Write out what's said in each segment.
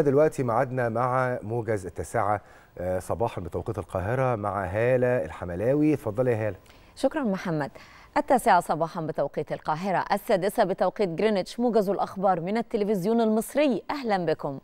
دلوقتي معدنا مع موجز التاسعة آه، صباحا بتوقيت القاهرة مع هالة الحملاوي اتفضلي يا هالة شكرا محمد التاسعة صباحا بتوقيت القاهرة السادسة بتوقيت جرينتش موجز الأخبار من التلفزيون المصري أهلا بكم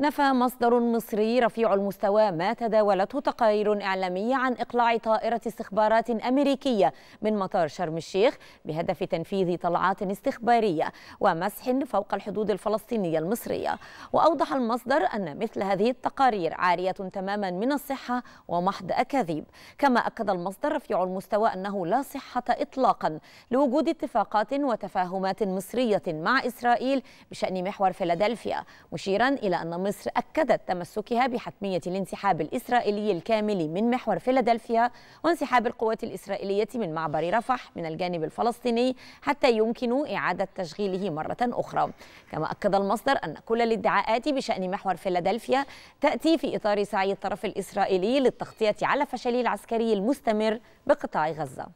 نفى مصدر مصري رفيع المستوى ما تداولته تقارير إعلامية عن إقلاع طائرة استخبارات أمريكية من مطار شرم الشيخ بهدف تنفيذ طلعات استخبارية ومسح فوق الحدود الفلسطينية المصرية وأوضح المصدر أن مثل هذه التقارير عارية تماما من الصحة ومحض أكاذيب كما أكد المصدر رفيع المستوى أنه لا صحة إطلاقا لوجود اتفاقات وتفاهمات مصرية مع إسرائيل بشأن محور فيلادلفيا مشيرا إلى أن مصر أكدت تمسكها بحتمية الانسحاب الإسرائيلي الكامل من محور فيلادلفيا وانسحاب القوات الإسرائيلية من معبر رفح من الجانب الفلسطيني حتى يمكن إعادة تشغيله مرة أخرى كما أكد المصدر أن كل الادعاءات بشأن محور فيلادلفيا تأتي في إطار سعي الطرف الإسرائيلي للتغطية على فشله العسكري المستمر بقطاع غزة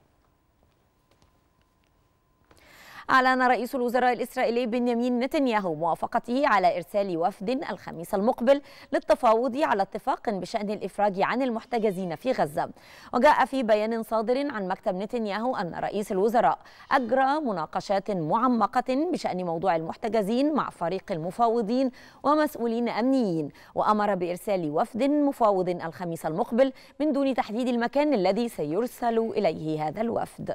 أعلن رئيس الوزراء الإسرائيلي بنيامين نتنياهو موافقته على إرسال وفد الخميس المقبل للتفاوض على اتفاق بشأن الإفراج عن المحتجزين في غزة وجاء في بيان صادر عن مكتب نتنياهو أن رئيس الوزراء أجرى مناقشات معمقة بشأن موضوع المحتجزين مع فريق المفاوضين ومسؤولين أمنيين وأمر بإرسال وفد مفاوض الخميس المقبل من دون تحديد المكان الذي سيرسل إليه هذا الوفد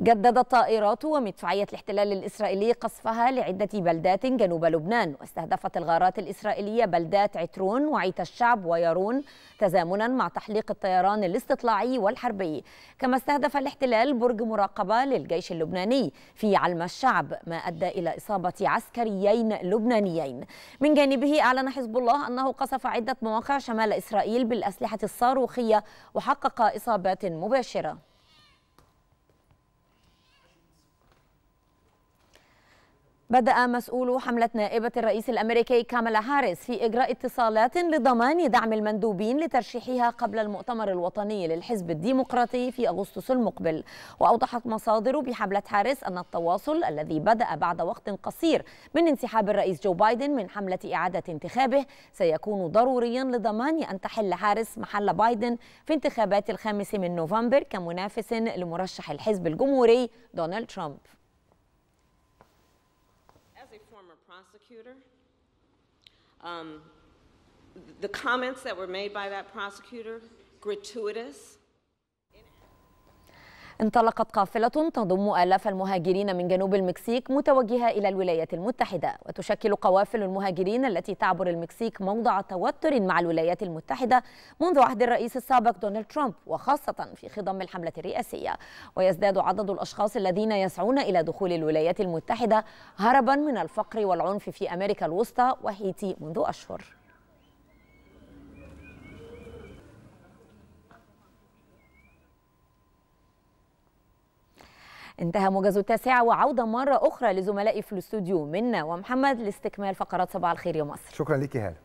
جددت طائرات ومدفعية الاحتلال الإسرائيلي قصفها لعدة بلدات جنوب لبنان واستهدفت الغارات الإسرائيلية بلدات عترون وعيت الشعب ويرون تزامنا مع تحليق الطيران الاستطلاعي والحربي كما استهدف الاحتلال برج مراقبة للجيش اللبناني في علم الشعب ما أدى إلى إصابة عسكريين لبنانيين من جانبه أعلن حزب الله أنه قصف عدة مواقع شمال إسرائيل بالأسلحة الصاروخية وحقق إصابات مباشرة بدأ مسؤول حملة نائبة الرئيس الأمريكي كاملا هاريس في إجراء اتصالات لضمان دعم المندوبين لترشيحها قبل المؤتمر الوطني للحزب الديمقراطي في أغسطس المقبل وأوضحت مصادر بحملة هاريس أن التواصل الذي بدأ بعد وقت قصير من انسحاب الرئيس جو بايدن من حملة إعادة انتخابه سيكون ضروريا لضمان أن تحل هاريس محل بايدن في انتخابات الخامس من نوفمبر كمنافس لمرشح الحزب الجمهوري دونالد ترامب prosecutor. Um, the comments that were made by that prosecutor, gratuitous, انطلقت قافلة تضم آلاف المهاجرين من جنوب المكسيك متوجهة إلى الولايات المتحدة وتشكل قوافل المهاجرين التي تعبر المكسيك موضع توتر مع الولايات المتحدة منذ عهد الرئيس السابق دونالد ترامب وخاصة في خضم الحملة الرئاسية ويزداد عدد الأشخاص الذين يسعون إلى دخول الولايات المتحدة هربا من الفقر والعنف في أمريكا الوسطى وهيتي منذ أشهر انتهى موجز التاسعة وعودة مرة أخرى لزملائي في الاستوديو منا ومحمد لاستكمال فقرات صباح الخير يا مصر شكرا ليكي هاله